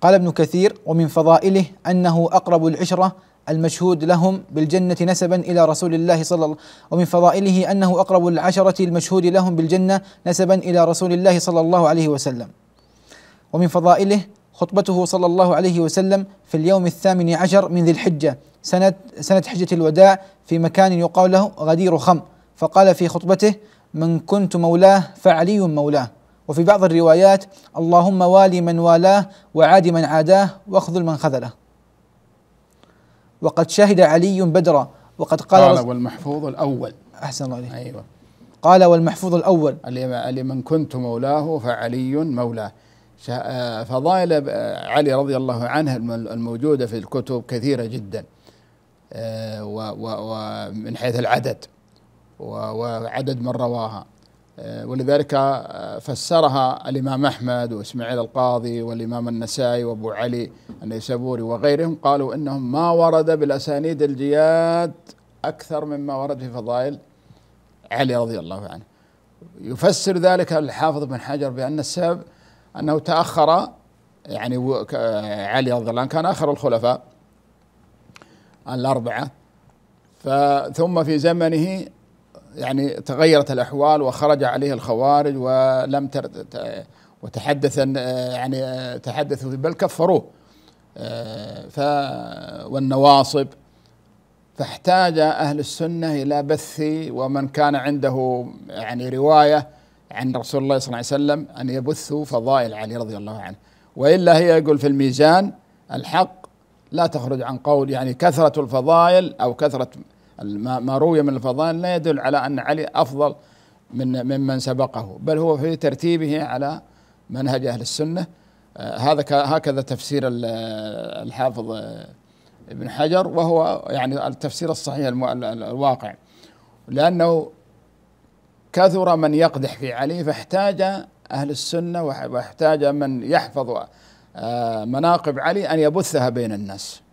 قال ابن كثير ومن فضائله أنه أقرب العشرة المشهود لهم بالجنة نسبا إلى رسول الله صلى الله ومن فضائله أنه أقرب العشرة المشهود لهم بالجنة نسبا إلى رسول الله صلى الله عليه وسلم ومن فضائله خطبته صلى الله عليه وسلم في اليوم الثامن عشر من ذي الحجة سنة سنة حجة الوداع في مكان يقال له غدير خم فقال في خطبته من كنت مولاه فعلي مولاه وفي بعض الروايات اللهم والي من والاه وعاد من عاداه واخذل من خذله وقد شهد علي بدرا وقد قال قال والمحفوظ الأول أحسن الله عليك أيوة قال والمحفوظ الأول لمن كنت مولاه فعلي مولاه آه، فضائل آه، علي رضي الله عنه الموجودة في الكتب كثيرة جدا آه، ومن حيث العدد وعدد من رواها آه، ولذلك آه، فسرها الإمام أحمد وإسماعيل القاضي والإمام النسائي وأبو علي النيسابوري وغيرهم قالوا إنهم ما ورد بالأسانيد الجياد أكثر مما ورد في فضائل علي رضي الله عنه يفسر ذلك الحافظ بن حجر بأن السبب أنه تأخر يعني آه، علي رضي الله عنه كان آخر الخلفاء الأربعة فثم في زمنه يعني تغيرت الأحوال وخرج عليه الخوارج ولم تر وتحدث يعني تحدثوا بل كفروه آه، ف والنواصب فاحتاج أهل السنة إلى بث ومن كان عنده يعني رواية عن رسول الله صلى الله عليه وسلم أن يبثوا فضائل علي رضي الله عنه وإلا هي يقول في الميزان الحق لا تخرج عن قول يعني كثرة الفضائل أو كثرة ما روي من الفضائل لا يدل على أن علي أفضل من ممن سبقه بل هو في ترتيبه على منهج أهل السنة آه، هذا هكذا تفسير الحافظ آه، ابن حجر وهو يعني التفسير الصحيح الواقع لأنه كثر من يقدح في علي فاحتاج أهل السنة واحتاج من يحفظ آه، مناقب علي أن يبثها بين الناس